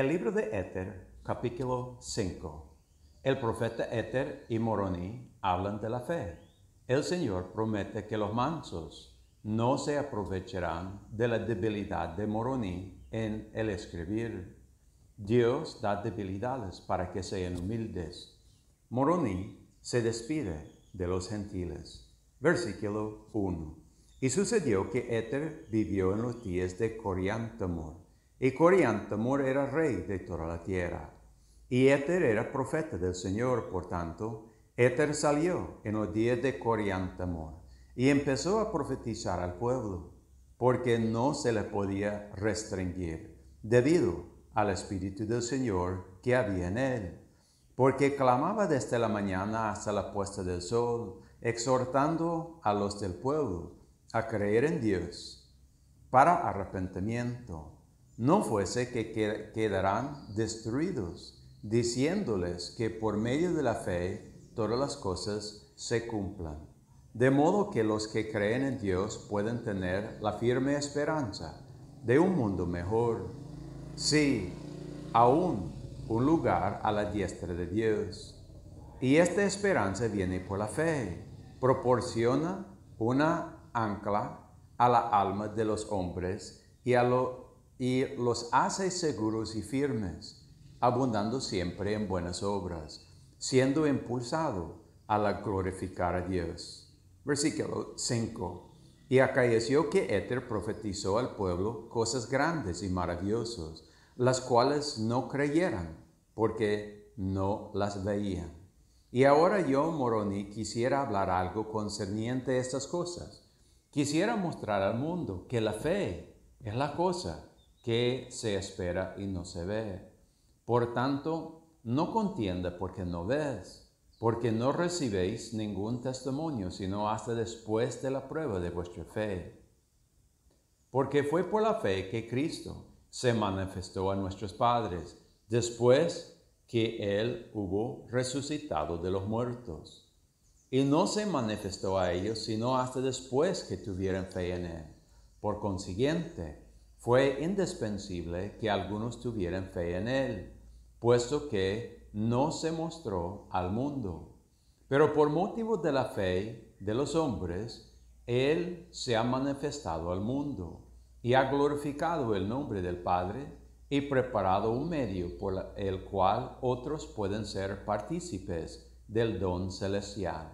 El libro de Éter, capítulo 5. El profeta Éter y Moroni hablan de la fe. El Señor promete que los mansos no se aprovecharán de la debilidad de Moroni en el escribir. Dios da debilidades para que sean humildes. Moroni se despide de los gentiles. Versículo 1. Y sucedió que Éter vivió en los días de Coriantamor. Y Coriantamor era rey de toda la tierra. Y Éter era profeta del Señor, por tanto, Éter salió en los días de Coriantamor y empezó a profetizar al pueblo, porque no se le podía restringir, debido al Espíritu del Señor que había en él, porque clamaba desde la mañana hasta la puesta del sol, exhortando a los del pueblo a creer en Dios para arrepentimiento no fuese que quedarán destruidos, diciéndoles que por medio de la fe todas las cosas se cumplan. De modo que los que creen en Dios pueden tener la firme esperanza de un mundo mejor. Sí, aún un lugar a la diestra de Dios. Y esta esperanza viene por la fe. Proporciona una ancla a la alma de los hombres y a, lo, y los hace seguros y firmes, abundando siempre en buenas obras, siendo impulsado a la glorificar a Dios. Versículo 5. Y acaeció que Éter profetizó al pueblo cosas grandes y maravillosas, las cuales no creyeran, porque no las veían. Y ahora yo, Moroni, quisiera hablar algo concerniente a estas cosas. Quisiera mostrar al mundo que la fe es la cosa que se espera y no se ve. Por tanto, no contienda porque no ves, porque no recibéis ningún testimonio, sino hasta después de la prueba de vuestra fe. Porque fue por la fe que Cristo se manifestó a nuestros padres, después que Él hubo resucitado de los muertos. Y no se manifestó a ellos, sino hasta después que tuvieran fe en Él. Por consiguiente, fue indispensable que algunos tuvieran fe en él, puesto que no se mostró al mundo. Pero por motivo de la fe de los hombres, él se ha manifestado al mundo y ha glorificado el nombre del Padre y preparado un medio por el cual otros pueden ser partícipes del don celestial,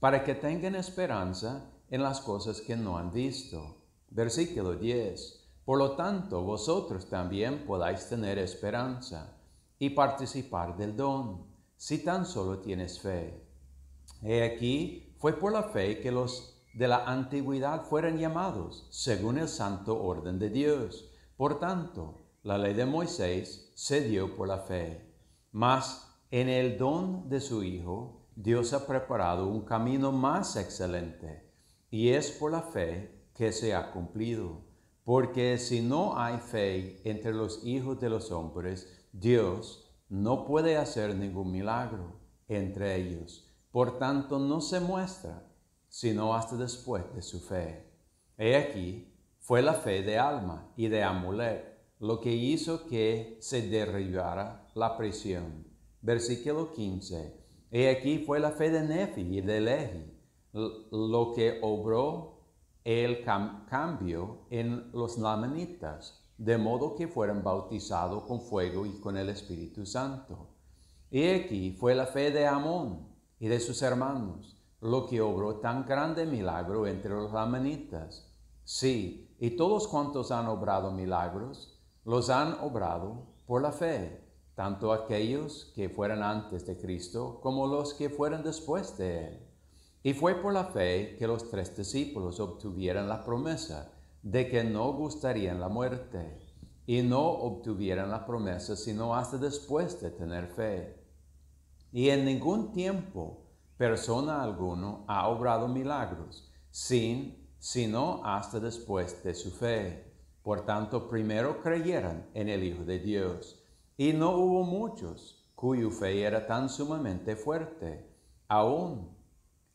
para que tengan esperanza en las cosas que no han visto. Versículo 10. Por lo tanto, vosotros también podáis tener esperanza y participar del don, si tan solo tienes fe. He aquí, fue por la fe que los de la antigüedad fueron llamados, según el santo orden de Dios. Por tanto, la ley de Moisés se dio por la fe. Mas en el don de su Hijo, Dios ha preparado un camino más excelente, y es por la fe que se ha cumplido. Porque si no hay fe entre los hijos de los hombres, Dios no puede hacer ningún milagro entre ellos. Por tanto, no se muestra, sino hasta después de su fe. He aquí, fue la fe de Alma y de Amulet lo que hizo que se derribara la prisión. Versículo 15. He aquí fue la fe de Nefi y de Lehi lo que obró el cambio en los lamanitas, de modo que fueron bautizados con fuego y con el Espíritu Santo. Y aquí fue la fe de Amón y de sus hermanos, lo que obró tan grande milagro entre los lamanitas. Sí, y todos cuantos han obrado milagros, los han obrado por la fe, tanto aquellos que fueran antes de Cristo como los que fueron después de él y fue por la fe que los tres discípulos obtuvieron la promesa de que no gustarían la muerte, y no obtuvieron la promesa sino hasta después de tener fe. Y en ningún tiempo persona alguno ha obrado milagros, sin, sino hasta después de su fe. Por tanto, primero creyeron en el Hijo de Dios, y no hubo muchos cuya fe era tan sumamente fuerte, aún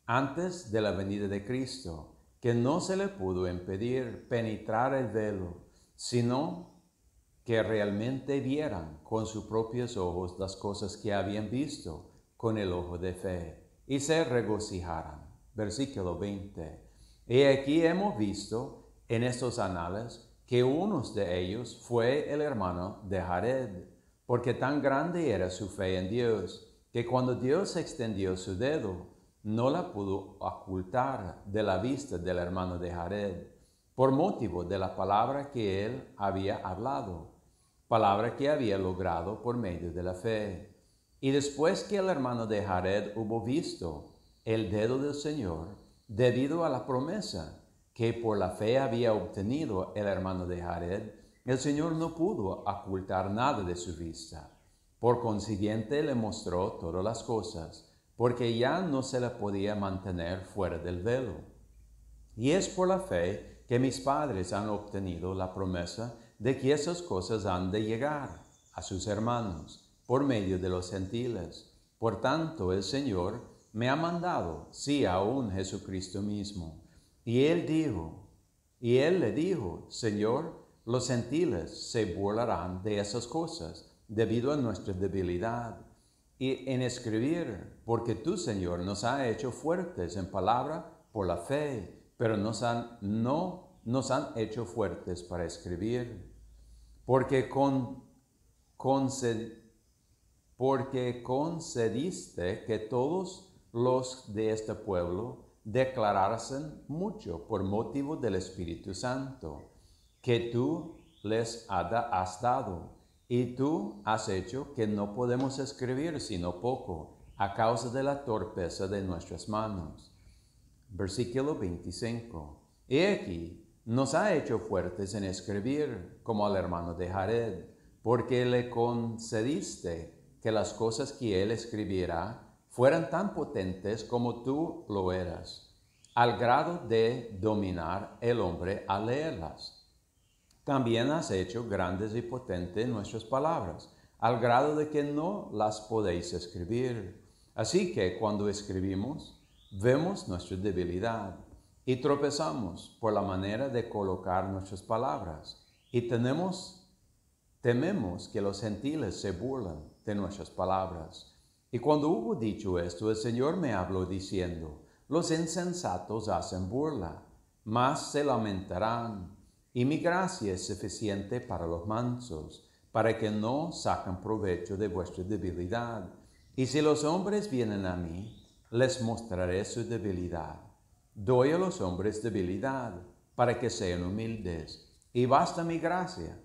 antes de la venida de Cristo, que no se le pudo impedir penetrar el velo, sino que realmente vieran con sus propios ojos las cosas que habían visto con el ojo de fe y se regocijaran. Versículo 20. Y aquí hemos visto en estos anales que uno de ellos fue el hermano de Jared, porque tan grande era su fe en Dios, que cuando Dios extendió su dedo no la pudo ocultar de la vista del hermano de Jared, por motivo de la palabra que él había hablado, palabra que había logrado por medio de la fe. Y después que el hermano de Jared hubo visto el dedo del Señor, debido a la promesa que por la fe había obtenido el hermano de Jared, el Señor no pudo ocultar nada de su vista. Por consiguiente le mostró todas las cosas porque ya no se la podía mantener fuera del velo. Y es por la fe que mis padres han obtenido la promesa de que esas cosas han de llegar a sus hermanos por medio de los gentiles. Por tanto, el Señor me ha mandado, sí, un Jesucristo mismo. Y él dijo, y él le dijo, Señor, los gentiles se burlarán de esas cosas debido a nuestra debilidad y en escribir, porque tú, Señor, nos has hecho fuertes en palabra por la fe, pero nos han, no nos han hecho fuertes para escribir, porque, con, conced, porque concediste que todos los de este pueblo declarasen mucho por motivo del Espíritu Santo, que tú les has dado y tú has hecho que no podemos escribir sino poco a causa de la torpeza de nuestras manos. Versículo 25. Y aquí, nos ha hecho fuertes en escribir, como al hermano de Jared, porque le concediste que las cosas que él escribiera fueran tan potentes como tú lo eras, al grado de dominar el hombre a leerlas también has hecho grandes y potentes nuestras palabras, al grado de que no las podéis escribir. Así que cuando escribimos, vemos nuestra debilidad y tropezamos por la manera de colocar nuestras palabras y tenemos, tememos que los gentiles se burlan de nuestras palabras. Y cuando hubo dicho esto, el Señor me habló diciendo, los insensatos hacen burla, mas se lamentarán y mi gracia es suficiente para los mansos, para que no sacan provecho de vuestra debilidad. Y si los hombres vienen a mí, les mostraré su debilidad. Doy a los hombres debilidad, para que sean humildes. Y basta mi gracia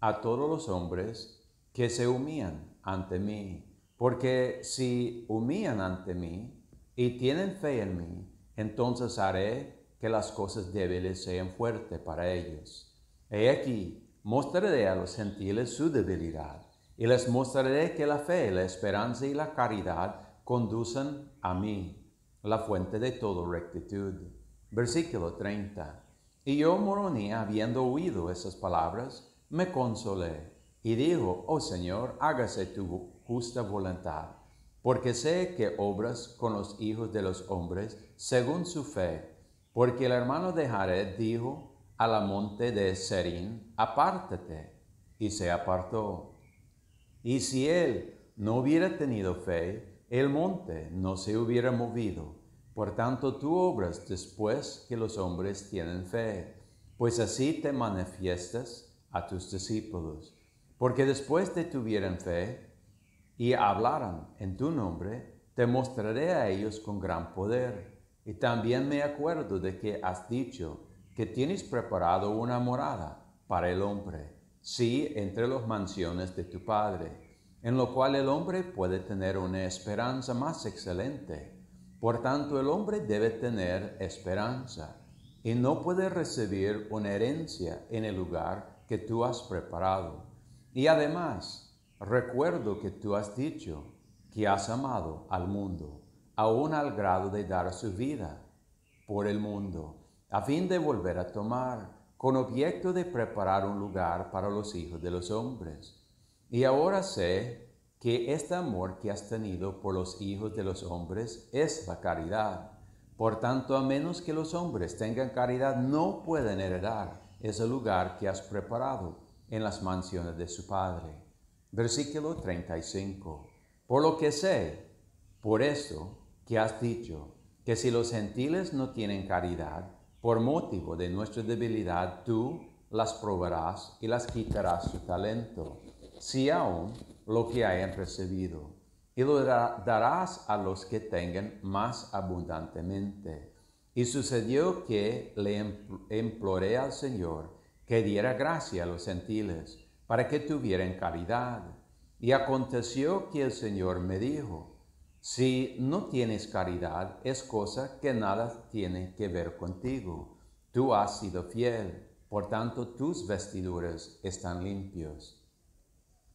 a todos los hombres que se humían ante mí. Porque si humillan ante mí y tienen fe en mí, entonces haré que las cosas débiles sean fuertes para ellos. He aquí, mostraré a los gentiles su debilidad, y les mostraré que la fe, la esperanza y la caridad conducen a mí, la fuente de toda rectitud. Versículo 30. Y yo, Moroni, habiendo oído esas palabras, me consolé y digo, oh Señor, hágase tu justa voluntad, porque sé que obras con los hijos de los hombres según su fe porque el hermano de Jared dijo a la monte de Serín, apártate, y se apartó. Y si él no hubiera tenido fe, el monte no se hubiera movido. Por tanto, tú obras después que los hombres tienen fe, pues así te manifiestas a tus discípulos. Porque después de tuvieran fe y hablaran en tu nombre, te mostraré a ellos con gran poder y también me acuerdo de que has dicho que tienes preparado una morada para el hombre, sí, entre las mansiones de tu Padre, en lo cual el hombre puede tener una esperanza más excelente. Por tanto, el hombre debe tener esperanza y no puede recibir una herencia en el lugar que tú has preparado. Y además, recuerdo que tú has dicho que has amado al mundo aún al grado de dar su vida por el mundo, a fin de volver a tomar, con objeto de preparar un lugar para los hijos de los hombres. Y ahora sé que este amor que has tenido por los hijos de los hombres es la caridad. Por tanto, a menos que los hombres tengan caridad, no pueden heredar ese lugar que has preparado en las mansiones de su Padre. Versículo 35. Por lo que sé, por eso que has dicho que si los gentiles no tienen caridad, por motivo de nuestra debilidad tú las probarás y las quitarás su talento, si aún lo que hayan recibido, y lo darás a los que tengan más abundantemente. Y sucedió que le imploré al Señor que diera gracia a los gentiles, para que tuvieran caridad. Y aconteció que el Señor me dijo, si no tienes caridad, es cosa que nada tiene que ver contigo. Tú has sido fiel, por tanto tus vestiduras están limpios.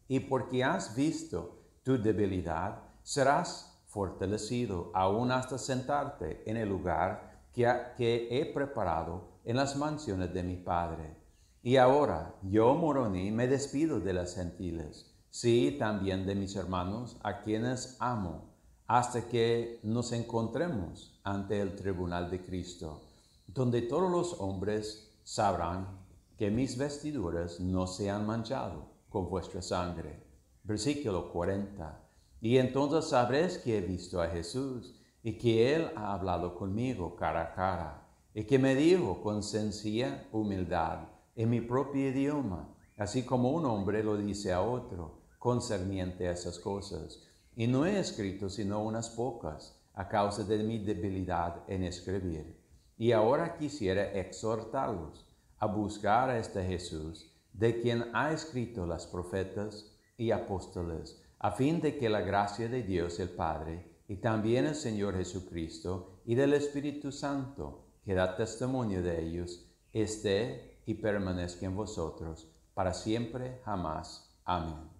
Y porque has visto tu debilidad, serás fortalecido aún hasta sentarte en el lugar que, he preparado en las mansiones de mi Padre. Y ahora yo, Moroni, me despido de las gentiles, sí, también de mis hermanos, a quienes amo hasta que nos encontremos ante el tribunal de Cristo, donde todos los hombres sabrán que mis vestiduras no se han manchado con vuestra sangre. Versículo 40. Y entonces sabréis que he visto a Jesús y que Él ha hablado conmigo cara a cara y que me dijo con sencilla humildad en mi propio idioma, así como un hombre lo dice a otro concerniente a esas cosas y no he escrito sino unas pocas a causa de mi debilidad en escribir. Y ahora quisiera exhortarlos a buscar a este Jesús, de quien ha escrito las profetas y apóstoles, a fin de que la gracia de Dios el Padre y también el Señor Jesucristo y del Espíritu Santo, que da testimonio de ellos, esté y permanezca en vosotros para siempre jamás. Amén.